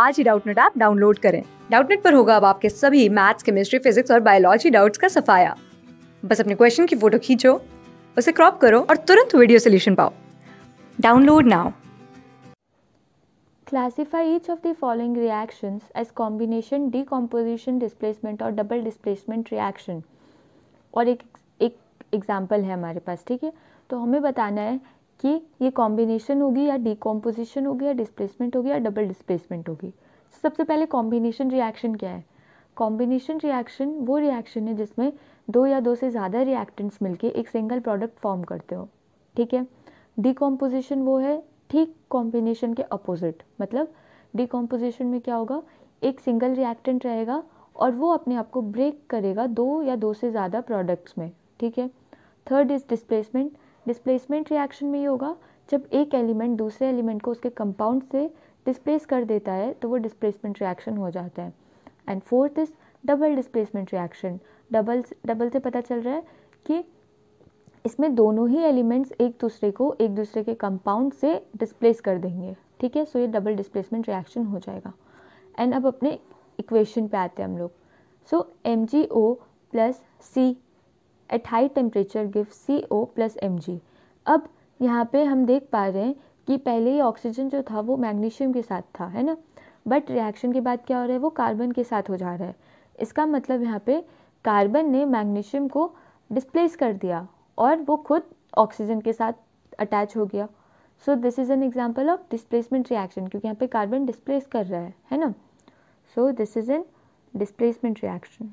आज ही Doubtnut app download करें डाउटनेट पर होगा अब आपके सभी मैथ्स केमिस्ट्री फिजिक्स और बायोलॉजी डाउट्स का सफाया बस अपने क्वेश्चन की फोटो खींचो उसे क्रॉप करो और तुरंत वीडियो सोल्यूशन पाओ download now Classify each of the following reactions as combination, decomposition, displacement और double displacement reaction और एक एक एग्जाम्पल है हमारे पास ठीक है तो हमें बताना है कि ये कॉम्बिनेशन होगी या डिकम्पोजिशन होगी या डिस्प्लेसमेंट होगी या डबल डिस्प्लेसमेंट होगी तो सबसे पहले कॉम्बिनेशन रिएक्शन क्या है कॉम्बिनेशन रिएक्शन वो रिएक्शन है जिसमें दो या दो से ज़्यादा रिएक्टेंट्स मिलके एक सिंगल प्रोडक्ट फॉर्म करते हो ठीक है डिकम्पोजिशन वो है ठीक कॉम्बिनेशन के अपोजिट मतलब डिकम्पोजिशन में क्या होगा एक सिंगल रिएक्टेंट रहेगा और वो अपने आप को ब्रेक करेगा दो या दो से ज़्यादा प्रोडक्ट्स में ठीक है third is displacement displacement reaction में ये होगा जब एक एलिमेंट दूसरे एलिमेंट को उसके कंपाउंड से डिस्प्लेस कर देता है तो वो डिस्प्लेसमेंट रिएक्शन हो जाता है and fourth is double displacement reaction double double से पता चल रहा है कि इसमें दोनों ही एलिमेंट्स एक दूसरे को एक दूसरे के कंपाउंड से डिस्प्लेस कर देंगे ठीक है सो ये डबल डिस्प्लेसमेंट रिएक्शन हो जाएगा एंड अब अपने इक्वेशन पे आते हैं हम लोग so M G O plus C at high temperature give C O plus M G अब यहाँ पे हम देख पा रहे हैं कि पहले ही ऑक्सीजन जो था वो मैग्नीशियम के साथ था है ना बट रिएक्शन के बाद क्या हो रहा है वो कार्बन के साथ हो जा रहा है इसका मतलब यहाँ पे कार्बन ने मैग्नीशियम को डिस्प्लेस कर दिया और वो खुद ऑक्सीजन के साथ अटैच हो गया so this is an example of displacement reaction क्योंकि यहाँ पे कार्बन डिस्प्लेस कर रहा है है ना so this is an displacement reaction